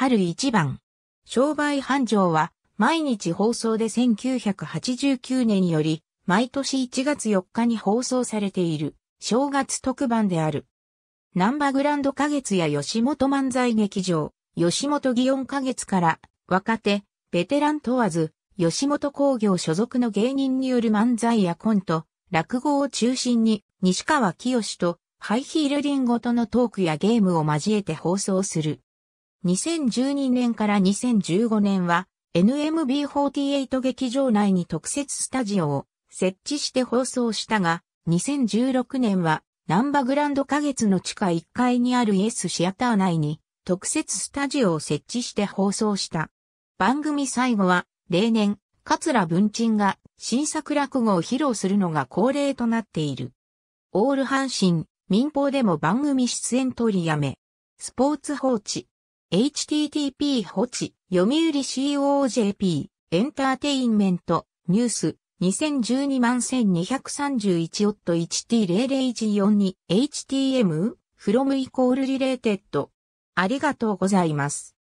春一番。商売繁盛は毎日放送で1989年より毎年1月4日に放送されている正月特番である。ナンバグランド花月や吉本漫才劇場、吉本祇園花月から若手、ベテラン問わず、吉本工業所属の芸人による漫才やコント、落語を中心に西川清とハイヒールリンゴとのトークやゲームを交えて放送する。2012年から2015年は NMB48 劇場内に特設スタジオを設置して放送したが、2016年はナンバグランド花月の地下1階にあるイエスシアター内に特設スタジオを設置して放送した。番組最後は例年、桂文鎮が新作落語を披露するのが恒例となっている。オール阪神、民放でも番組出演取りやめ、スポーツ放置。http ホチ、読売 COJP、エンターテインメント、ニュース、2012万1231オッ 1T00142、htm, from イコールリレーテッド。ありがとうございます。